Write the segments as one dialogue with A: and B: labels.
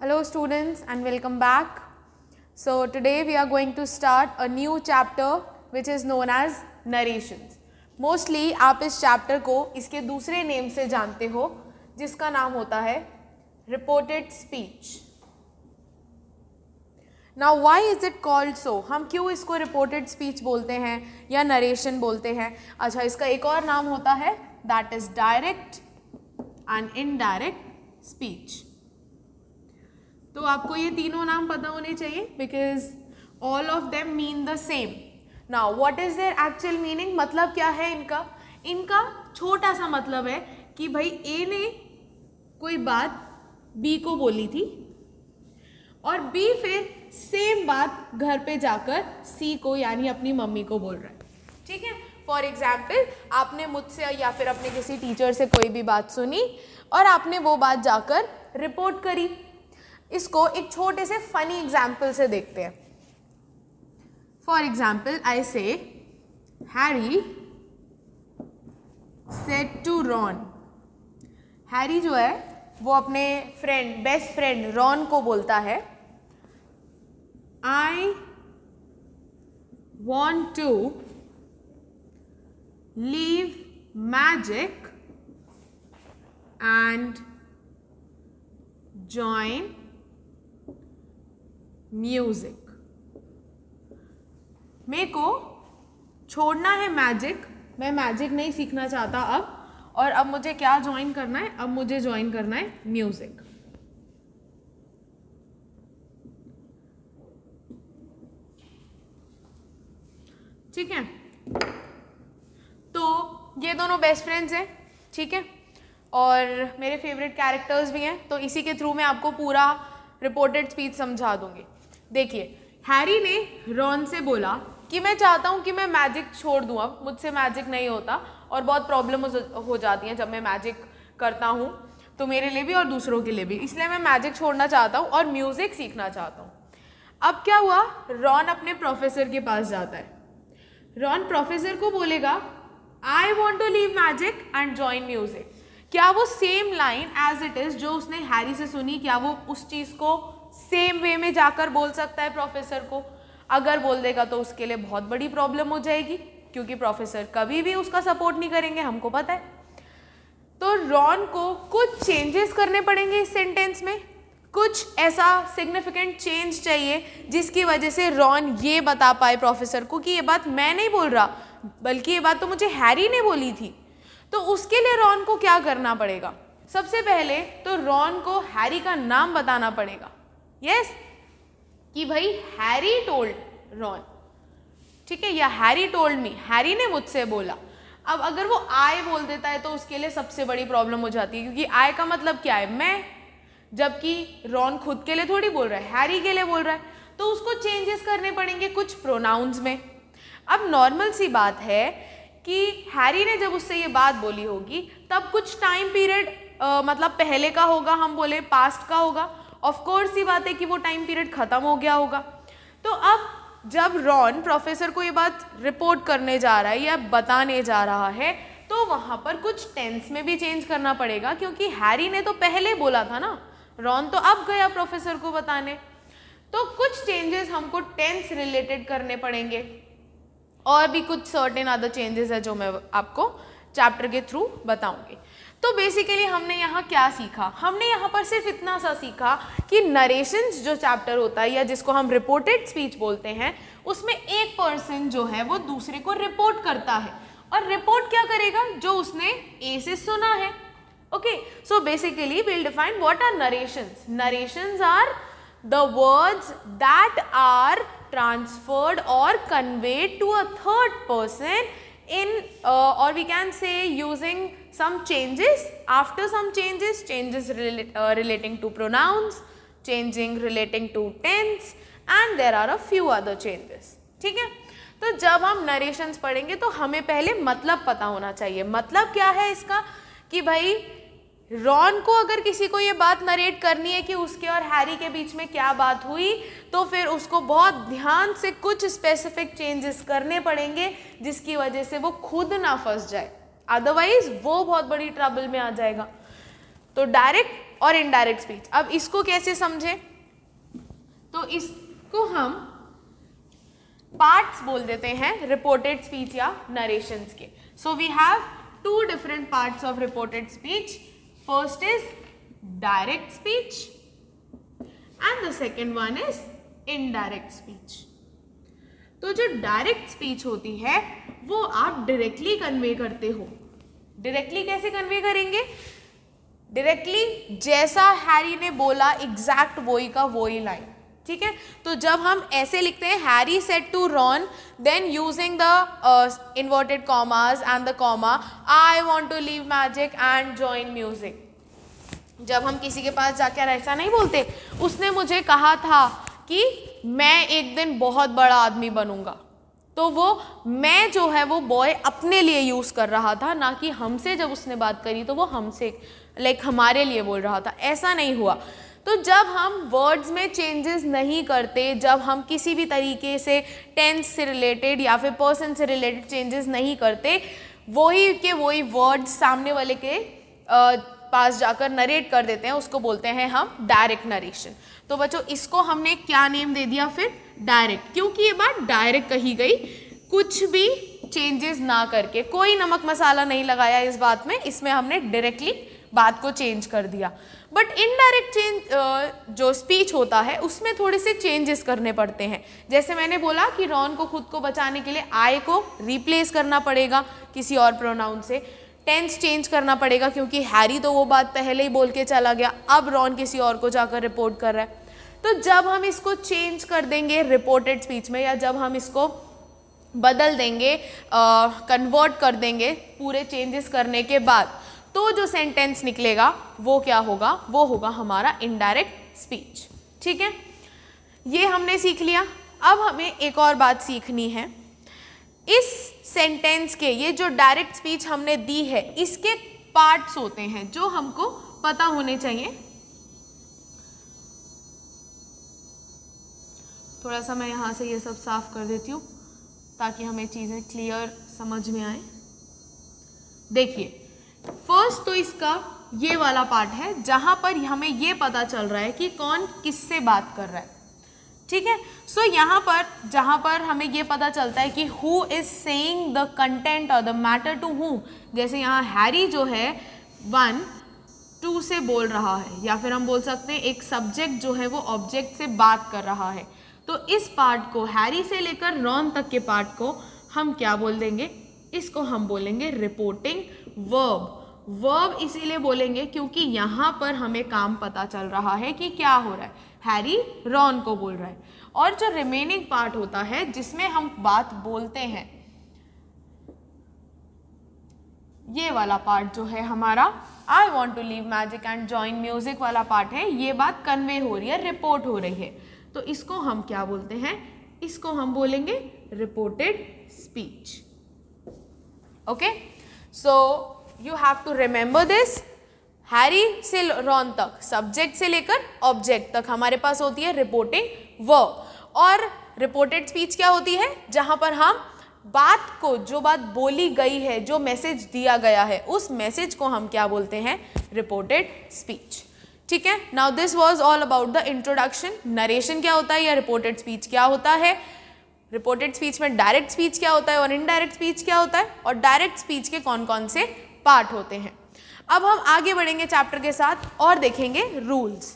A: Hello students and welcome back. So today we are going to start a new chapter which is known as narrations. Mostly आप इस chapter को इसके दूसरे name से जानते हो जिसका नाम होता है reported speech. Now why is it called so? हम क्यों इसको reported speech बोलते हैं या narration बोलते हैं अच्छा इसका एक और नाम होता है that is direct and indirect speech. तो आपको ये तीनों नाम पता होने चाहिए because all of them mean the same now what is their actual meaning मतलब क्या है इनका इनका छोटा सा मतलब है कि भाई ए ने कोई बात बी को बोली थी और बी फिर सेम बात घर पे जाकर सी को यानी अपनी मम्मी को बोल रहा है ठीक है फॉर एग्ज़ाम्पल आपने मुझसे या फिर अपने किसी टीचर से कोई भी बात सुनी और आपने वो बात जाकर रिपोर्ट करी इसको एक छोटे से फनी एग्जाम्पल से देखते हैं for example I say Harry said to Ron Harry जो है वो अपने फ्रेंड बेस्ट फ्रेंड रॉन को बोलता है I want to leave magic and join music मे को छोड़ना है मैजिक मैं मैजिक नहीं सीखना चाहता अब और अब मुझे क्या ज्वाइन करना है अब मुझे ज्वाइन करना है म्यूजिक ठीक है तो ये दोनों बेस्ट फ्रेंड्स हैं ठीक है और मेरे फेवरेट कैरेक्टर्स भी हैं तो इसी के थ्रू मैं आपको पूरा रिपोर्टेड स्पीच समझा दूंगी देखिए हैरी ने रॉन से बोला कि मैं चाहता हूँ कि मैं मैजिक छोड़ दूँ अब मुझसे मैजिक नहीं होता और बहुत प्रॉब्लम हो जाती हैं जब मैं मैजिक करता हूँ तो मेरे लिए भी और दूसरों के लिए भी इसलिए मैं मैजिक छोड़ना चाहता हूँ और म्यूज़िक सीखना चाहता हूँ अब क्या हुआ रॉन अपने प्रोफेसर के पास जाता है रॉन प्रोफेसर को बोलेगा I want to leave magic and join music क्या वो same line as it is जो उसने हैरी से सुनी क्या वो उस चीज़ को सेम वे में जाकर बोल सकता है प्रोफेसर को अगर बोल देगा तो उसके लिए बहुत बड़ी प्रॉब्लम हो जाएगी क्योंकि प्रोफेसर कभी भी उसका सपोर्ट नहीं करेंगे हमको पता है तो रॉन को कुछ चेंजेस करने पड़ेंगे इस सेंटेंस में कुछ ऐसा सिग्निफिकेंट चेंज चाहिए जिसकी वजह से रॉन ये बता पाए प्रोफेसर को कि ये बात मैं नहीं बोल रहा बल्कि ये बात तो मुझे हैरी ने बोली थी तो उसके लिए रॉन को क्या करना पड़ेगा सबसे पहले तो रॉन को हैरी का नाम बताना पड़ेगा यस कि भाई हैरी टोल्ड रॉन ठीक है या हैरी टोल्ड मी हैरी ने मुझसे बोला अब अगर वो आय बोल देता है तो उसके लिए सबसे बड़ी प्रॉब्लम हो जाती है क्योंकि आय का मतलब क्या है मैं जबकि रॉन खुद के लिए थोड़ी बोल रहा है हैरी के लिए बोल रहा है तो उसको चेंजेस करने पड़ेंगे कुछ प्रोनाउंस में अब नॉर्मल सी बात है कि हैरी ने जब उससे ये बात बोली होगी तब कुछ टाइम पीरियड मतलब पहले का होगा हम बोले पास्ट का होगा ऑफकोर्स ये बात है कि वो टाइम पीरियड ख़त्म हो गया होगा तो अब जब रॉन प्रोफेसर को ये बात रिपोर्ट करने जा रहा है या बताने जा रहा है तो वहाँ पर कुछ टेंस में भी चेंज करना पड़ेगा क्योंकि हैरी ने तो पहले बोला था ना रॉन तो अब गया प्रोफेसर को बताने तो कुछ चेंजेस हमको टेंस रिलेटेड करने पड़ेंगे और भी कुछ सर्टेन अदर चेंजेस है जो मैं आपको चैप्टर के थ्रू बताऊंगे तो बेसिकली हमने यहाँ क्या सीखा हमने यहाँ पर सिर्फ इतना सा सीखा कि नरेशन जो चैप्टर होता है या जिसको हम रिपोर्टेड स्पीच बोलते हैं उसमें एक पर्सन जो है वो दूसरे को रिपोर्ट करता है और रिपोर्ट क्या करेगा जो उसने ए से सुना है okay so basically will define what are narrations narrations are the words that are transferred और conveyed to a third person in uh, or we can say using some changes after some changes changes rela uh, relating to pronouns changing relating to tense and there are a few other changes theek hai to jab hum narrations padhenge to hame pehle matlab pata hona chahiye matlab kya hai iska ki bhai Ron को अगर किसी को ये बात narrate करनी है कि उसके और हैरी के बीच में क्या बात हुई तो फिर उसको बहुत ध्यान से कुछ स्पेसिफिक चेंजेस करने पड़ेंगे जिसकी वजह से वो खुद ना फंस जाए अदरवाइज वो बहुत बड़ी ट्रबल में आ जाएगा तो डायरेक्ट और इनडायरेक्ट स्पीच अब इसको कैसे समझें तो इसको हम पार्ट्स बोल देते हैं रिपोर्टेड स्पीच या नरेशंस के so we have two different parts of reported speech First is direct speech and the second one is indirect speech. तो जो डायरेक्ट स्पीच होती है वो आप डायरेक्टली कन्वे करते हो डायरेक्टली कैसे कन्वे करेंगे डायरेक्टली जैसा हैरी ने बोला एग्जैक्ट वोई का वोई लाइन ठीक है तो जब हम ऐसे लिखते हैं Harry said to Ron then using the inverted commas and the comma I want to leave magic and join music जब हम किसी के पास जाकर ऐसा नहीं बोलते उसने मुझे कहा था कि मैं एक दिन बहुत बड़ा आदमी बनूंगा तो वो मैं जो है वो बॉय अपने लिए यूज़ कर रहा था ना कि हमसे जब उसने बात करी तो वो हमसे लाइक हमारे लिए बोल रहा था ऐसा नहीं हुआ तो जब हम वर्ड्स में चेंजेस नहीं करते जब हम किसी भी तरीके से टेंस से रिलेटेड या फिर पर्सन से रिलेटेड चेंजेस नहीं करते वही के वही वर्ड्स सामने वाले के पास जाकर नरेट कर देते हैं उसको बोलते हैं हम डायरेक्ट नरेशन तो बच्चों इसको हमने क्या नेम दे दिया फिर डायरेक्ट क्योंकि ये बात डायरेक्ट कही गई कुछ भी चेंजेस ना करके कोई नमक मसाला नहीं लगाया इस बात में इसमें हमने डायरेक्टली बात को चेंज कर दिया बट इनडायरेक्ट चेंज जो स्पीच होता है उसमें थोड़े से चेंजेस करने पड़ते हैं जैसे मैंने बोला कि रॉन को खुद को बचाने के लिए आई को रिप्लेस करना पड़ेगा किसी और प्रोनाउन से टेंस चेंज करना पड़ेगा क्योंकि हैरी तो वो बात पहले ही बोल के चला गया अब रॉन किसी और को जाकर रिपोर्ट कर रहा है तो जब हम इसको चेंज कर देंगे रिपोर्टेड स्पीच में या जब हम इसको बदल देंगे कन्वर्ट कर देंगे पूरे चेंजेस करने के बाद तो जो सेंटेंस निकलेगा वो क्या होगा वो होगा हमारा इनडायरेक्ट स्पीच ठीक है ये हमने सीख लिया अब हमें एक और बात सीखनी है इस सेंटेंस के ये जो डायरेक्ट स्पीच हमने दी है इसके पार्ट्स होते हैं जो हमको पता होने चाहिए थोड़ा सा मैं यहाँ से ये सब साफ़ कर देती हूँ ताकि हमें चीज़ें क्लियर समझ में आए देखिए फर्स्ट तो इसका ये वाला पार्ट है जहाँ पर हमें ये पता चल रहा है कि कौन किससे बात कर रहा है ठीक है सो यहाँ पर जहाँ पर हमें ये पता चलता है कि who is saying the content और द मैटर टू हु जैसे यहाँ हैरी जो है वन टू से बोल रहा है या फिर हम बोल सकते हैं एक सब्जेक्ट जो है वो ऑब्जेक्ट से बात कर रहा है तो इस पार्ट को हैरी से लेकर रॉन तक के पार्ट को हम क्या बोल देंगे इसको हम बोलेंगे रिपोर्टिंग वर्ब वर्ब इसीलिए बोलेंगे क्योंकि यहाँ पर हमें काम पता चल रहा है कि क्या हो रहा है हैरी रॉन को बोल रहा है और जो रिमेनिंग पार्ट होता है जिसमें हम बात बोलते हैं ये वाला पार्ट जो है हमारा I want to leave magic and join music वाला पार्ट है ये बात कन्वे हो रही है रिपोर्ट हो रही है तो इसको हम क्या बोलते हैं इसको हम बोलेंगे reported speech okay so you have to remember this Harry से रॉन तक सब्जेक्ट से लेकर ऑब्जेक्ट तक हमारे पास होती है रिपोर्टिंग वर्ब और रिपोर्टेड स्पीच क्या होती है जहाँ पर हम बात को जो बात बोली गई है जो मैसेज दिया गया है उस मैसेज को हम क्या बोलते हैं रिपोर्टेड स्पीच ठीक है now this was all about the introduction narration क्या होता है या रिपोर्टेड स्पीच क्या होता है रिपोर्टेड स्पीच में डायरेक्ट स्पीच क्या होता है और इनडायरेक्ट स्पीच क्या होता है और डायरेक्ट स्पीच के कौन कौन से पार्ट होते हैं अब हम आगे बढ़ेंगे चैप्टर के साथ और देखेंगे rules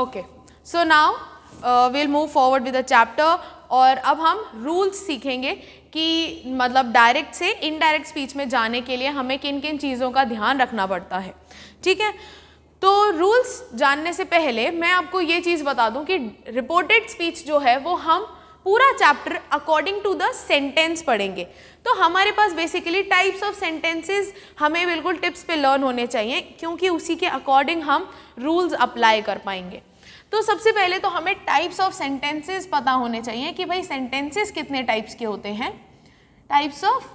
A: okay so now we'll move forward with the chapter और अब हम रूल्स सीखेंगे कि मतलब डायरेक्ट से इनडायरेक्ट स्पीच में जाने के लिए हमें किन किन चीज़ों का ध्यान रखना पड़ता है ठीक है तो रूल्स जानने से पहले मैं आपको ये चीज़ बता दूं कि रिपोर्टेड स्पीच जो है वो हम पूरा chapter according to the sentence पढ़ेंगे तो हमारे पास बेसिकली टाइप्स ऑफ सेंटेंसेस हमें बिल्कुल टिप्स पे लर्न होने चाहिए क्योंकि उसी के अकॉर्डिंग हम रूल्स अप्लाई कर पाएंगे तो सबसे पहले तो हमें टाइप्स ऑफ सेंटेंसेस पता होने चाहिए कि भाई सेंटेंसेस कितने टाइप्स के होते हैं types of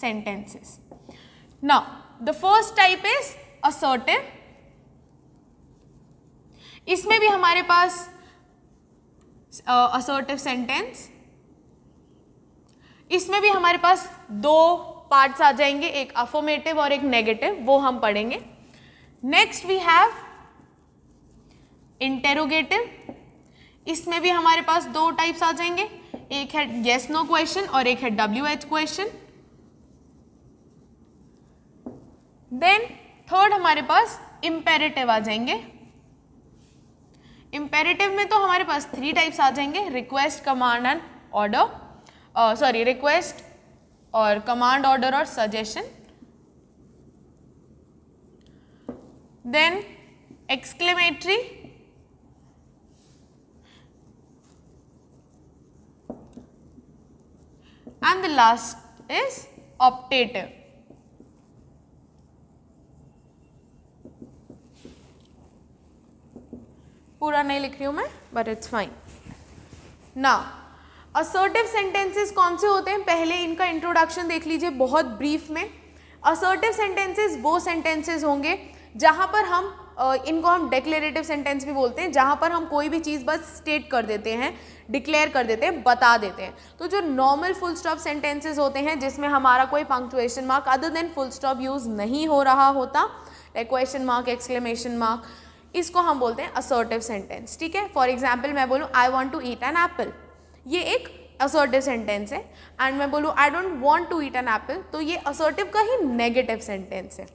A: sentences now the first type is assertive इसमें भी हमारे पास असर्टिव सेंटेंस इसमें भी हमारे पास दो पार्ट्स आ जाएंगे एक अफोमेटिव और एक नेगेटिव वो हम पढ़ेंगे नेक्स्ट वी हैव इंटेरोगेटिव इसमें भी हमारे पास दो टाइप्स आ जाएंगे एक है येस नो क्वेश्चन और एक है W H question then third हमारे पास इम्पेरेटिव आ जाएंगे इम्पेरेटिव में तो हमारे पास थ्री टाइप्स आ जाएंगे request command and order sorry request और कमांड ऑर्डर और suggestion then exclamatory and the last is optative पूरा नहीं लिख रही हूँ मैं बट इट्स फाइन ना असर्टिव सेंटेंसेस कौन से होते हैं पहले इनका इंट्रोडक्शन देख लीजिए बहुत ब्रीफ में असर्टिव सेंटेंसेस वो सेंटेंसेस होंगे जहाँ पर हम इनको हम डिक्लेरेटिव सेंटेंस भी बोलते हैं जहाँ पर हम कोई भी चीज़ बस स्टेट कर देते हैं डिक्लेयर कर देते हैं बता देते हैं तो जो नॉर्मल फुल स्टॉप सेंटेंसेस होते हैं जिसमें हमारा कोई punctuation mark other than full stop use नहीं हो रहा होता like question mark exclamation mark इसको हम बोलते हैं असर्टिव सेंटेंस ठीक है फॉर एग्जाम्पल मैं बोलूँ I want to eat an apple ये एक असर्टिव सेंटेंस है एंड मैं बोलूँ I don't want to eat an apple तो ये असर्टिव का ही नेगेटिव सेंटेंस है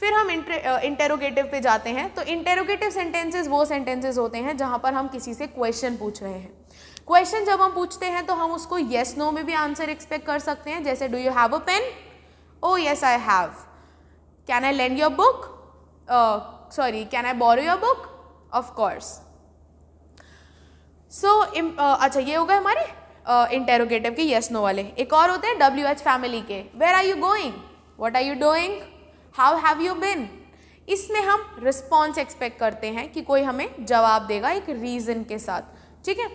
A: फिर हम इंटेरोगेटिव पे जाते हैं तो इंटेरोगेटिव सेंटेंसेज वो सेंटेंसेज होते हैं जहाँ पर हम किसी से क्वेश्चन पूछ रहे हैं क्वेश्चन जब हम पूछते हैं तो हम उसको येस yes, नो no में भी आंसर एक्सपेक्ट कर सकते हैं जैसे do you have a pen oh yes I have can I lend your book sorry, can I borrow your book? Of course. So uh, अच्छा ये हो गए हमारे इंटेरोगेटिव uh, के येस नो वाले एक और होते हैं डब्ल्यू एच फैमिली के where are you going what are you doing how have you been इसमें हम रिस्पॉन्स एक्सपेक्ट करते हैं कि कोई हमें जवाब देगा एक रीज़न के साथ ठीक है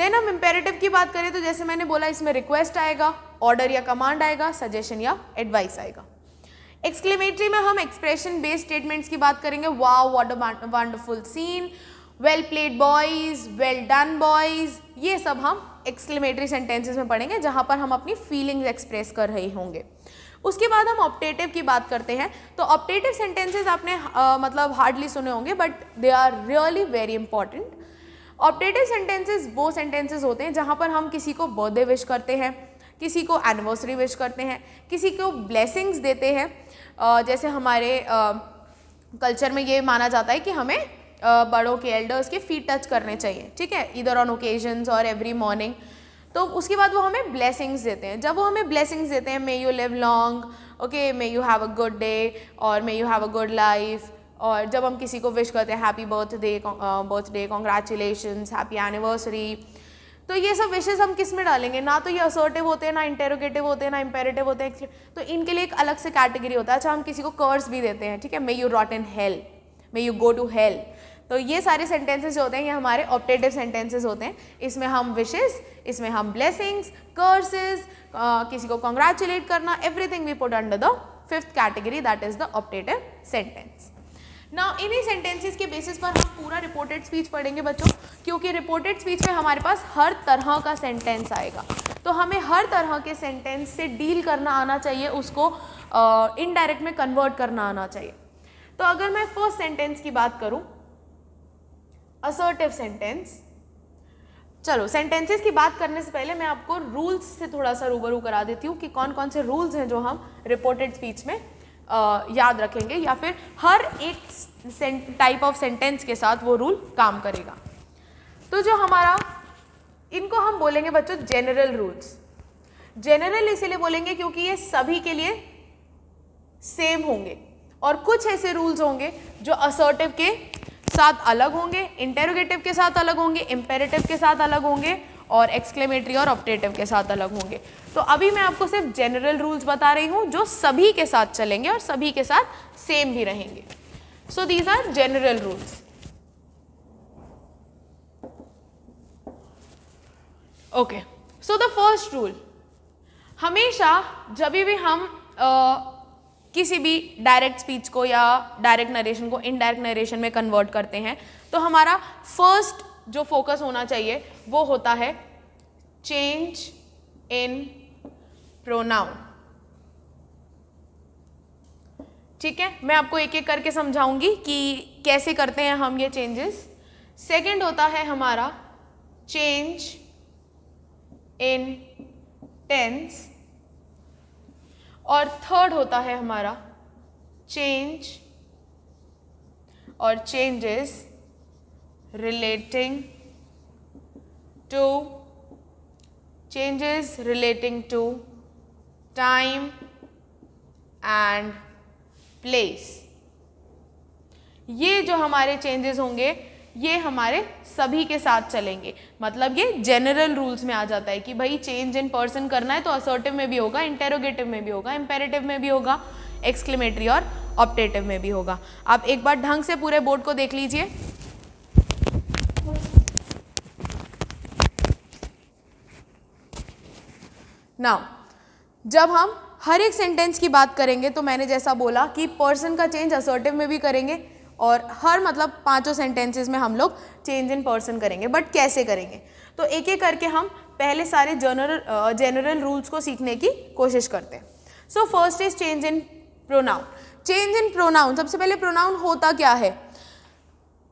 A: देन हम इम्पेरेटिव की बात करें तो जैसे मैंने बोला इसमें रिक्वेस्ट आएगा ऑर्डर या कमांड आएगा सजेशन या एडवाइस आएगा एक्सक्लेमेटरी में हम एक्सप्रेशन बेस्ड स्टेटमेंट्स की बात करेंगे wow what a wonderful scene well played boys well done boys ये सब हम एक्सक्लेमेटरी सेंटेंसेस में पढ़ेंगे जहाँ पर हम अपनी फीलिंग्स एक्सप्रेस कर रहे होंगे उसके बाद हम ऑप्टेटिव की बात करते हैं तो ऑप्टेटिव सेंटेंसेज आपने आ, मतलब हार्डली सुने होंगे but they are really very important optative sentences वो सेंटेंसेज होते हैं जहाँ पर हम किसी को बर्थडे विश करते हैं किसी को एनिवर्सरी विश करते हैं किसी को ब्लेसिंग्स देते हैं जैसे हमारे कल्चर में ये माना जाता है कि हमें बड़ों के एल्डर्स के फीट टच करने चाहिए ठीक है इधर ऑन ओकेजन्स और एवरी मॉर्निंग तो उसके बाद वो हमें ब्लेसिंग्स देते हैं जब वो हमें ब्लेसिंग्स देते हैं may you live long okay may you have a good day और may you have a good life और जब हम किसी को विश करते हैं happy birthday birthday congratulations happy anniversary तो ये सब विशेष हम किस में डालेंगे ना तो ये असर्टिव होते हैं ना इंटेरोगेटिव होते हैं ना इंपेरेटिव होते हैं तो इनके लिए एक अलग से कैटेगरी होता है अच्छा हम किसी को कर्स भी देते हैं ठीक है may you rot in hell may you go to hell तो ये सारे सेंटेंसेज जो होते हैं ये हमारे ऑप्टेटिव सेंटेंसेस होते हैं इसमें हम विशेज इसमें हम ब्लेसिंग्स कर्सेज किसी को कॉन्ग्रेचुलेट करना everything we put under the fifth category that is the optative sentence ना इन्हीं सेंटेंसेस के बेसिस पर हम पूरा रिपोर्टेड स्पीच पढ़ेंगे बच्चों क्योंकि रिपोर्टेड स्पीच में हमारे पास हर तरह का सेंटेंस आएगा तो हमें हर तरह के सेंटेंस से डील करना आना चाहिए उसको इनडायरेक्ट में कन्वर्ट करना आना चाहिए तो अगर मैं फर्स्ट सेंटेंस की बात करूं असर्टिव सेंटेंस चलो सेंटेंसेस की बात करने से पहले मैं आपको रूल्स से थोड़ा सा रूबरू करा देती हूँ कि कौन कौन से रूल्स हैं जो हम रिपोर्टेड स्पीच में याद रखेंगे या फिर हर एक टाइप ऑफ सेंटेंस के साथ वो रूल काम करेगा तो जो हमारा इनको हम बोलेंगे बच्चों जनरल रूल्स जनरल इसीलिए बोलेंगे क्योंकि ये सभी के लिए सेम होंगे और कुछ ऐसे रूल्स होंगे जो असर्टिव के साथ अलग होंगे इंटेरोगेटिव के साथ अलग होंगे इम्पेरेटिव के साथ अलग होंगे और एक्सक्लेमेटरी और ऑप्टेटिव के साथ अलग होंगे तो अभी मैं आपको सिर्फ जनरल रूल्स बता रही हूँ जो सभी के साथ चलेंगे और सभी के साथ सेम भी रहेंगे so these are general rules okay so the first rule हमेशा जब भी हम आ, किसी भी डायरेक्ट स्पीच को या डायरेक्ट नरेशन को इनडायरेक्ट नरेशन में कन्वर्ट करते हैं तो हमारा फर्स्ट जो फोकस होना चाहिए वो होता है चेंज इन प्रोनाउन ठीक है मैं आपको एक एक करके समझाऊंगी कि कैसे करते हैं हम ये चेंजेस सेकंड होता है हमारा चेंज इन टेंस और थर्ड होता है हमारा चेंज और changes relating to changes relating to time and place ये जो हमारे changes होंगे ये हमारे सभी के साथ चलेंगे मतलब ये जनरल रूल्स में आ जाता है कि भाई चेंज इन पर्सन करना है तो असर्टिव में भी होगा इंटेरोगेटिव में भी होगा इम्पेरेटिव में भी होगा एक्सक्लेमेटरी और ऑप्टेटिव में भी होगा आप एक बार ढंग से पूरे बोर्ड को देख लीजिए नाउ जब हम हर एक सेंटेंस की बात करेंगे तो मैंने जैसा बोला कि पर्सन का चेंज असर्टिव में भी करेंगे और हर मतलब पांचों सेंटेंसेस में हम लोग चेंज इन पर्सन करेंगे बट कैसे करेंगे तो एक एक करके हम पहले सारे जनरल जनरल रूल्स को सीखने की कोशिश करते हैं so first is change in pronoun change in pronoun सबसे पहले प्रोनाउन होता क्या है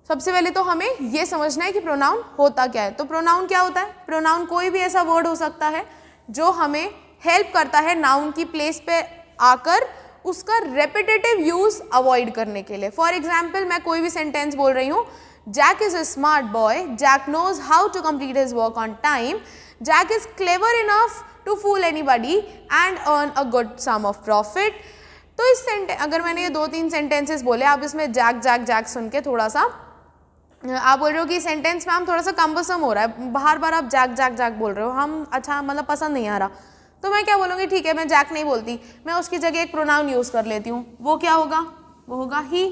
A: सबसे पहले तो हमें यह समझना है कि प्रोनाउन होता क्या है तो प्रोनाउन क्या होता है प्रोनाउन कोई भी ऐसा वर्ड हो सकता है जो हमें हेल्प करता है नाउन की प्लेस पे आकर उसका रेपिटेटिव यूज़ अवॉइड करने के लिए फॉर एग्जाम्पल मैं कोई भी सेंटेंस बोल रही हूँ Jack is a smart boy Jack knows how to complete his work on time Jack is clever enough to fool anybody and earn a good sum of profit तो इस सेंटे अगर मैंने ये दो तीन सेंटेंसेस बोले आप इसमें जैक जैक जैक सुन के थोड़ा सा आप बोल रहे हो कि सेंटेंस में हम थोड़ा सा कम्बसम हो रहा है बार बार आप जैक जैक जैक बोल रहे हो हम अच्छा मतलब पसंद नहीं आ रहा तो मैं क्या बोलूँगी ठीक है मैं जैक नहीं बोलती मैं उसकी जगह एक प्रोनाउन यूज़ कर लेती हूँ वो क्या होगा वो होगा ही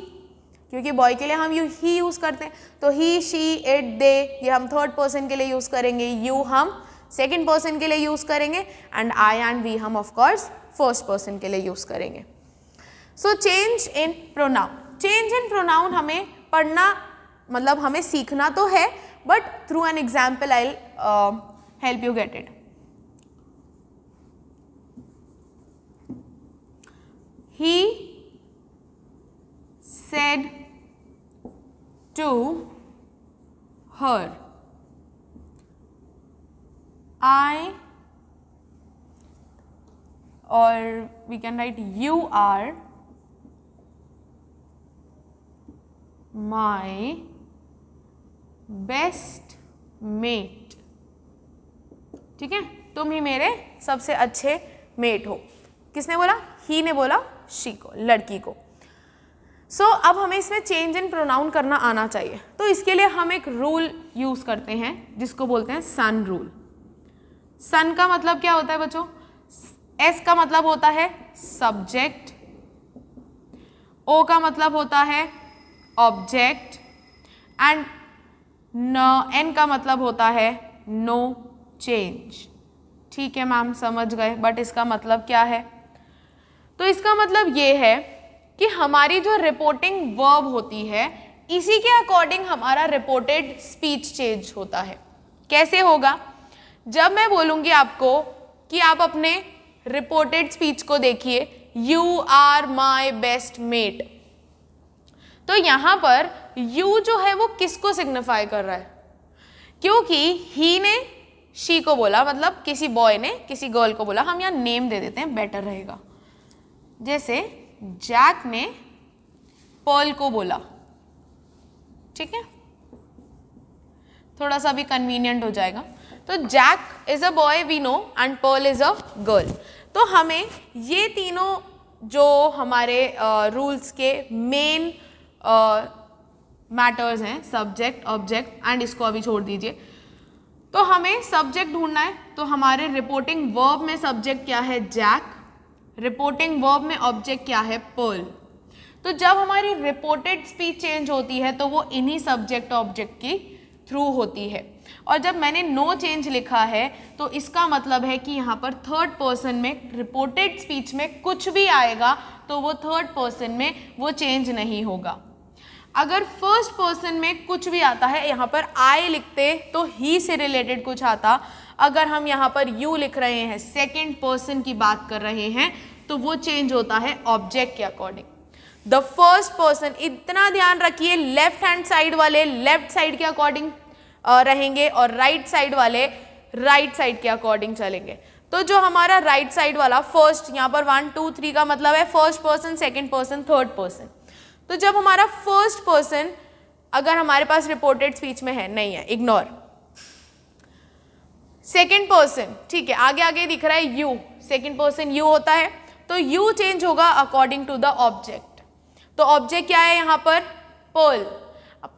A: क्योंकि बॉय के लिए हम यू ही यूज़ करते हैं तो ही शी इट दे ये हम थर्ड पर्सन के लिए यूज़ करेंगे यू हम सेकेंड पर्सन के लिए यूज़ करेंगे एंड आई एंड वी हम ऑफकोर्स फर्स्ट पर्सन के लिए यूज़ करेंगे so change in pronoun change in pronoun हमें पढ़ना मतलब हमें सीखना तो है but through an example I help you get it he said to her I or we can write you are my best mate ठीक है तुम ही मेरे सबसे अच्छे मेट हो किसने बोला ही ने बोला शी को लड़की को सो so, अब हमें इसमें चेंज इन प्रोनाउन करना आना चाहिए तो इसके लिए हम एक रूल यूज़ करते हैं जिसको बोलते हैं सन रूल सन का मतलब क्या होता है बच्चों एस का मतलब होता है सब्जेक्ट ओ का मतलब होता है ऑब्जेक्ट एंड न एन का मतलब होता है नो चेंज ठीक है मैम समझ गए बट इसका मतलब क्या है तो इसका मतलब ये है कि हमारी जो रिपोर्टिंग वर्ब होती है इसी के अकॉर्डिंग हमारा रिपोर्टेड स्पीच चेंज होता है कैसे होगा जब मैं बोलूँगी आपको कि आप अपने रिपोर्टेड स्पीच को देखिए you are my best mate तो यहाँ पर यू जो है वो किसको सिग्निफाई कर रहा है क्योंकि ही ने शी को बोला मतलब किसी बॉय ने किसी गर्ल को बोला हम यहाँ नेम दे देते हैं बेटर रहेगा जैसे जैक ने पर्ल को बोला ठीक है थोड़ा सा भी कन्वीनियंट हो जाएगा तो Jack is a boy we know and Pearl is a girl तो हमें ये तीनों जो हमारे रूल्स के मेन मैटर्स हैं सब्जेक्ट ऑब्जेक्ट एंड इसको अभी छोड़ दीजिए तो हमें सब्जेक्ट ढूंढना है तो हमारे रिपोर्टिंग वर्ब में सब्जेक्ट क्या है जैक रिपोर्टिंग वर्ब में ऑब्जेक्ट क्या है पर्ल तो जब हमारी रिपोर्टेड स्पीच चेंज होती है तो वो इन्हीं सब्जेक्ट ऑब्जेक्ट की थ्रू होती है और जब मैंने नो चेंज लिखा है तो इसका मतलब है कि यहाँ पर थर्ड पर्सन में रिपोर्टेड स्पीच में कुछ भी आएगा तो वो थर्ड पर्सन में वो चेंज नहीं होगा अगर फर्स्ट पर्सन में कुछ भी आता है यहाँ पर आई लिखते तो ही से रिलेटेड कुछ आता अगर हम यहाँ पर यू लिख रहे हैं सेकेंड पर्सन की बात कर रहे हैं तो वो चेंज होता है ऑब्जेक्ट के अकॉर्डिंग द फर्स्ट पर्सन इतना ध्यान रखिए लेफ्ट हैंड साइड वाले लेफ्ट साइड के अकॉर्डिंग रहेंगे और राइट right साइड वाले राइट right साइड के अकॉर्डिंग चलेंगे तो जो हमारा राइट right साइड वाला फर्स्ट यहाँ पर वन टू थ्री का मतलब है first person second person third person तो जब हमारा फर्स्ट पर्सन अगर हमारे पास रिपोर्टेड स्पीच में है नहीं है इग्नोर सेकेंड पर्सन ठीक है आगे आगे दिख रहा है यू सेकेंड पर्सन यू होता है तो यू चेंज होगा अकॉर्डिंग टू द ऑब्जेक्ट तो ऑब्जेक्ट क्या है यहां पर पर्ल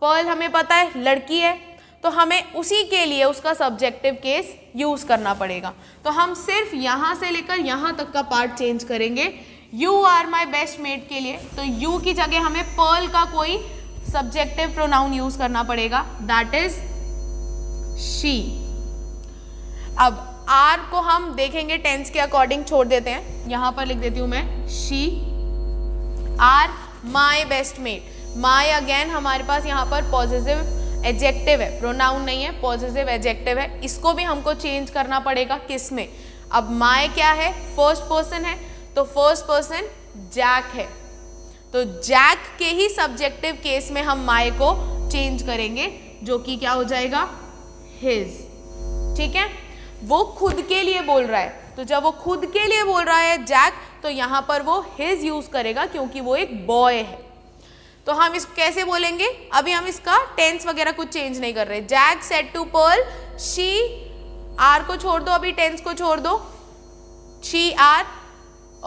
A: पर्ल हमें पता है लड़की है तो हमें उसी के लिए उसका सब्जेक्टिव केस यूज़ करना पड़ेगा तो हम सिर्फ यहां से लेकर यहां तक का पार्ट चेंज करेंगे you are my best mate के लिए तो यू की जगह हमें पर्ल का कोई सब्जेक्टिव प्रोनाउन यूज करना पड़ेगा दैट इज शी अब आर को हम देखेंगे टेंस के अकॉर्डिंग छोड़ देते हैं यहां पर लिख देती हूँ मैं she are my best mate my again हमारे पास यहाँ पर पॉजिटिव एजेक्टिव है प्रोनाउन नहीं है पॉजिटिव एजेक्टिव है इसको भी हमको चेंज करना पड़ेगा किस में अब माई क्या है फर्स्ट पर्सन है तो फर्स्ट पर्सन जैक है तो जैक के ही सब्जेक्टिव केस में हम माई को चेंज करेंगे जो कि क्या हो जाएगा हिज ठीक है वो खुद के लिए बोल रहा है तो जब वो खुद के लिए बोल रहा है जैक तो यहां पर वो हिज यूज करेगा क्योंकि वो एक बॉय है तो हम इसको कैसे बोलेंगे अभी हम इसका टेंस वगैरह कुछ चेंज नहीं कर रहे Jack said to Pearl she are को छोड़ दो अभी टेंस को छोड़ दो शी आर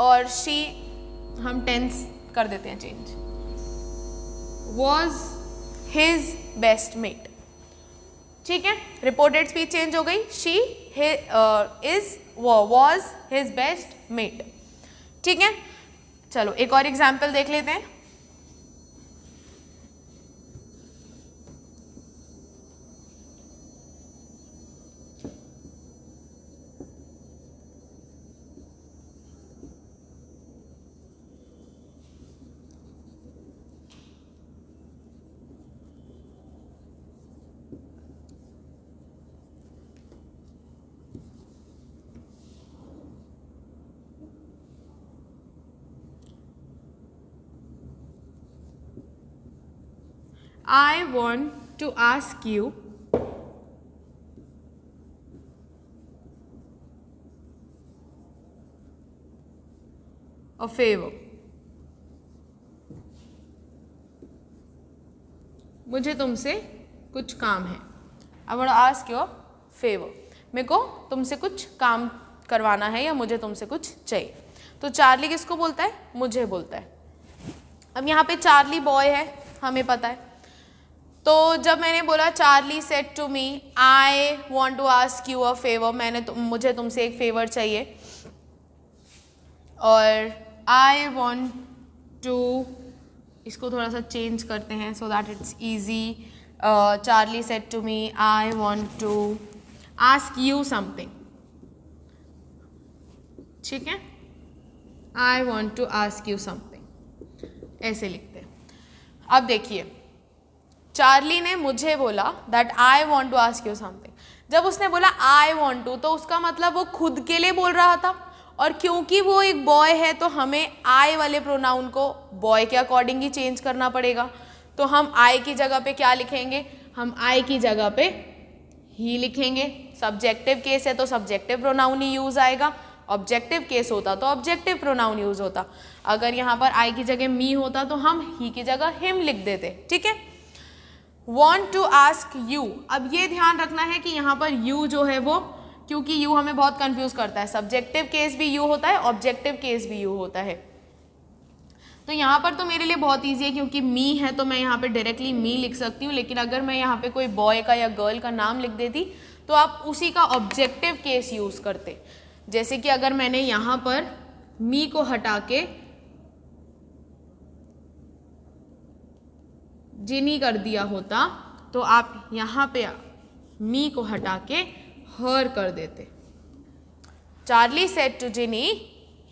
A: और शी हम टेंस कर देते हैं change was his best mate ठीक है रिपोर्टेड स्पीच चेंज हो गई she is was his best mate ठीक है चलो एक और एग्जाम्पल देख लेते हैं I want to ask you a favor. मुझे तुमसे कुछ काम है I want ask your favour मेरे को तुमसे कुछ काम करवाना है या मुझे तुमसे कुछ चाहिए तो चार्ली किसको बोलता है मुझे बोलता है अब यहाँ पे चार्ली बॉय है हमें पता है तो जब मैंने बोला Charlie said to me I want to ask you a favour मैंने तु, मुझे तुमसे एक फेवर चाहिए और आई वॉन्ट टू इसको थोड़ा सा चेंज करते हैं so that it's easy Charlie said to me I want to ask you something ठीक है I want to ask you something ऐसे लिखते हैं अब देखिए चार्ली ने मुझे बोला that I want to ask you something जब उसने बोला आई वॉन्ट टू तो उसका मतलब वो खुद के लिए बोल रहा था और क्योंकि वो एक बॉय है तो हमें आई वाले प्रोनाउन को बॉय के अकॉर्डिंग ही चेंज करना पड़ेगा तो हम आई की जगह पे क्या लिखेंगे हम आई की जगह पे ही लिखेंगे सब्जेक्टिव केस है तो सब्जेक्टिव प्रोनाउन ही यूज़ आएगा ऑब्जेक्टिव केस होता तो ऑब्जेक्टिव प्रोनाउन यूज़ होता अगर यहाँ पर आई की जगह मी होता तो हम ही की जगह हिम लिख देते ठीक है वॉन्ट टू आस्क यू अब ये ध्यान रखना है कि यहाँ पर यू जो है वो क्योंकि यू हमें बहुत कंफ्यूज करता है सब्जेक्टिव केस भी यू होता है ऑब्जेक्टिव केस भी यू होता है तो यहाँ पर तो मेरे लिए बहुत ईजी है क्योंकि मी है तो मैं यहाँ पे डायरेक्टली मी लिख सकती हूँ लेकिन अगर मैं यहाँ पे कोई बॉय का या गर्ल का नाम लिख देती तो आप उसी का ऑब्जेक्टिव केस यूज़ करते जैसे कि अगर मैंने यहाँ पर मी को हटा के जिनी कर दिया होता तो आप यहाँ पे मी को हटा के हर कर देते Charlie said to Jenny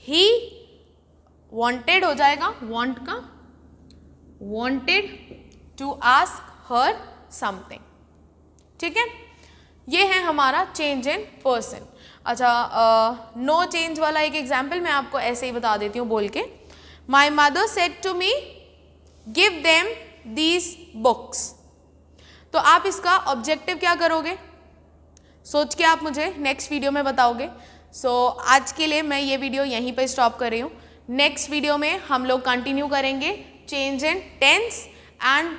A: he wanted हो जाएगा वॉन्ट का wanted to ask her something ठीक है ये है हमारा चेंज इन पर्सन अच्छा नो चेंज वाला एक एग्जाम्पल मैं आपको ऐसे ही बता देती हूँ बोल के my mother said to me give them these books तो आप इसका ऑब्जेक्टिव क्या करोगे सोच के आप मुझे नेक्स्ट वीडियो में बताओगे सो so, आज के लिए मैं ये वीडियो यहीं पर स्टॉप कर रही हूँ नेक्स्ट वीडियो में हम लोग कंटिन्यू करेंगे change in tense and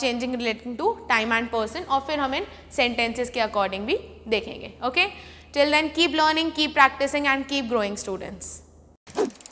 A: changing relating to time and person और फिर हम इन सेंटेंसेस के अकॉर्डिंग भी देखेंगे okay till then keep learning keep practising and keep growing students